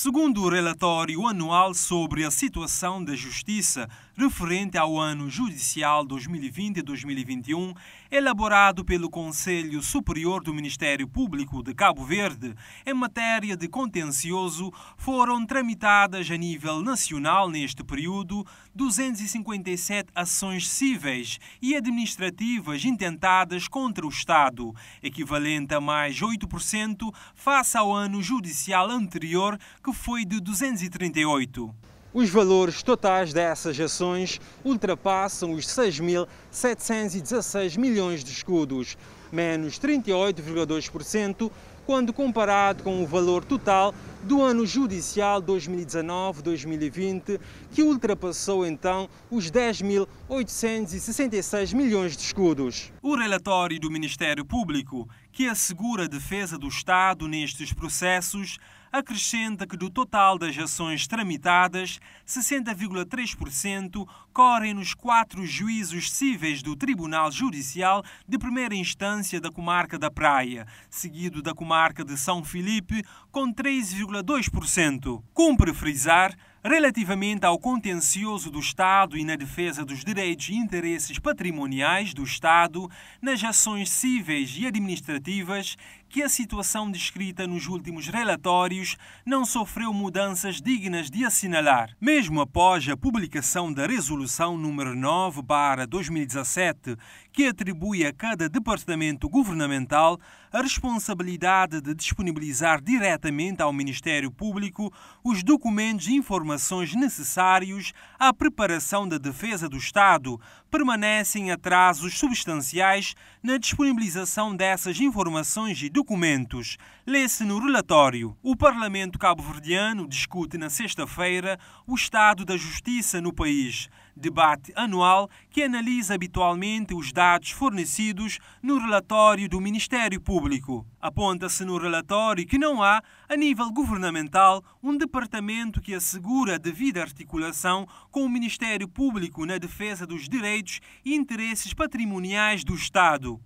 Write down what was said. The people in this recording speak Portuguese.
Segundo o relatório anual sobre a situação da justiça referente ao ano judicial 2020-2021, elaborado pelo Conselho Superior do Ministério Público de Cabo Verde em matéria de contencioso, foram tramitadas a nível nacional neste período 257 ações cíveis e administrativas intentadas contra o Estado, equivalente a mais 8% face ao ano judicial anterior, que foi de 238. Os valores totais dessas ações ultrapassam os 6.716 milhões de escudos, menos 38,2%, quando comparado com o valor total do ano judicial 2019-2020, que ultrapassou então os 10.866 milhões de escudos. O relatório do Ministério Público, que assegura a defesa do Estado nestes processos, acrescenta que do total das ações tramitadas, 60,3% correm nos quatro juízos cíveis do Tribunal Judicial de Primeira Instância distância da comarca da Praia, seguido da comarca de São Filipe, com 3,2%. Cumpre frisar relativamente ao contencioso do Estado e na defesa dos direitos e interesses patrimoniais do Estado nas ações cíveis e administrativas, que a situação descrita nos últimos relatórios não sofreu mudanças dignas de assinalar. Mesmo após a publicação da Resolução número 9/2017, que atribui a cada departamento governamental a responsabilidade de disponibilizar diretamente ao Ministério Público os documentos e informações necessários à preparação da defesa do Estado, permanecem atrasos substanciais na disponibilização dessas informações e documentos. Lê-se no relatório. O Parlamento cabo-verdiano discute na sexta-feira o estado da justiça no país debate anual que analisa habitualmente os dados fornecidos no relatório do Ministério Público. Aponta-se no relatório que não há, a nível governamental, um departamento que assegura a devida articulação com o Ministério Público na defesa dos direitos e interesses patrimoniais do Estado.